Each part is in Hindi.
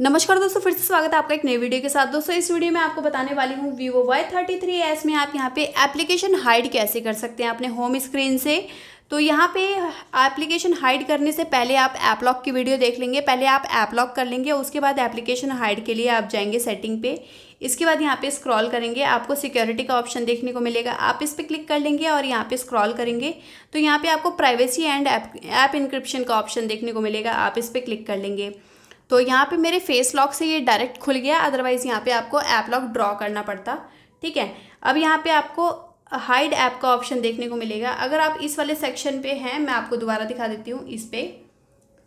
नमस्कार दोस्तों फिर से स्वागत है आपका एक नए वीडियो के साथ दोस्तों इस वीडियो में आपको बताने वाली हूँ Vivo Y thirty three S में आप यहाँ पे एप्लीकेशन हाइड कैसे कर सकते हैं अपने होम स्क्रीन से तो यहाँ पे एप्लीकेशन हाइड करने से पहले आप ऐप लॉक की वीडियो देख लेंगे पहले आप ऐप लॉक कर लेंगे उसके बाद एप्लीकेशन हाइड के लिए आप जाएंगे सेटिंग पे इसके बाद यहाँ पे स्क्रॉल करेंगे आपको सिक्योरिटी का ऑप्शन देखने को मिलेगा आप इस पर क्लिक कर लेंगे और यहाँ पे स्क्रॉल करेंगे तो यहाँ पे आपको प्राइवेसी एंड ऐप इंक्रिप्शन का ऑप्शन देखने को मिलेगा आप इस पर क्लिक कर लेंगे तो यहाँ पे मेरे फेस लॉक से ये डायरेक्ट खुल गया अदरवाइज़ यहाँ पे आपको ऐप लॉक ड्रॉ करना पड़ता ठीक है अब यहाँ पे आपको हाइड ऐप का ऑप्शन देखने को मिलेगा अगर आप इस वाले सेक्शन पे हैं मैं आपको दोबारा दिखा देती हूँ इस पर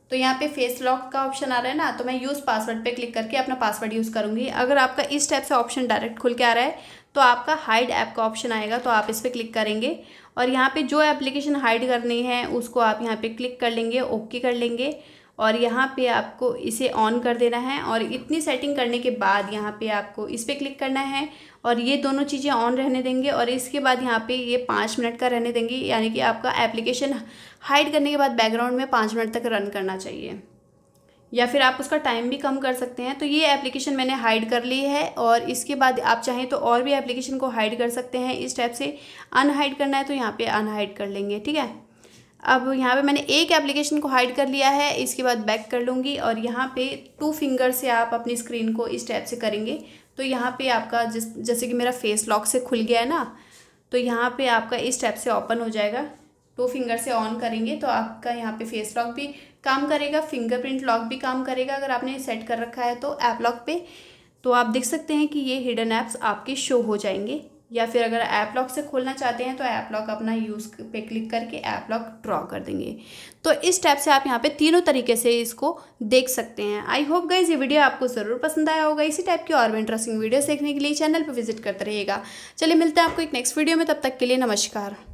तो यहाँ पे फेस लॉक का ऑप्शन आ रहा है ना तो मैं यूज़ पासवर्ड पे क्लिक करके अपना पासवर्ड यूज़ करूँगी अगर आपका इस टाइप से ऑप्शन डायरेक्ट खुल के आ रहा है तो आपका हाइड ऐप का ऑप्शन आएगा तो आप इस पर क्लिक करेंगे और यहाँ पे जो एप्लीकेशन हाइड करनी है उसको आप यहाँ पे क्लिक कर लेंगे ओके कर लेंगे और यहाँ पे आपको इसे ऑन कर देना है और इतनी सेटिंग करने के बाद यहाँ पे आपको इस पर क्लिक करना है और ये दोनों चीज़ें ऑन रहने देंगे और इसके बाद यहाँ पे ये पाँच मिनट का रहने देंगे यानी कि आपका एप्लीकेशन हाइड करने के बाद बैकग्राउंड में पाँच मिनट तक रन करना चाहिए या फिर आप उसका टाइम भी कम कर सकते हैं तो ये एप्लीकेशन मैंने हाइड कर ली है और इसके बाद आप चाहें तो और भी एप्लीकेशन को हाइड कर सकते हैं इस टाइप से अनहाइड करना है तो यहाँ पे अनहाइड कर लेंगे ठीक है अब यहाँ पे मैंने एक एप्लीकेशन को हाइड कर लिया है इसके बाद बैक कर लूँगी और यहाँ पे टू फिंगर से आप अपनी स्क्रीन को इस टाइप से करेंगे तो यहाँ पे आपका जिस जैसे कि मेरा फेस लॉक से खुल गया है ना तो यहाँ पे आपका इस टाइप से ओपन हो जाएगा टू फिंगर से ऑन करेंगे तो आपका यहाँ पे फेस लॉक भी काम करेगा फिंगरप्रिंट लॉक भी काम करेगा अगर आपने सेट कर रखा है तो ऐप लॉक पे तो आप देख सकते हैं कि ये हिडन ऐप्स आपके शो हो जाएंगे या फिर अगर ऐप लॉक से खोलना चाहते हैं तो ऐप लॉक अपना यूज़ पे क्लिक करके ऐप लॉक ड्रॉ कर देंगे तो इस टाइप से आप यहाँ पे तीनों तरीके से इसको देख सकते हैं आई होप गाइज ये वीडियो आपको ज़रूर पसंद आया होगा इसी टाइप की और भी इंटरेस्टिंग वीडियोस देखने के लिए चैनल पर विजिट करते रहिएगा चलिए मिलते हैं आपको एक नेक्स्ट वीडियो में तब तक के लिए नमस्कार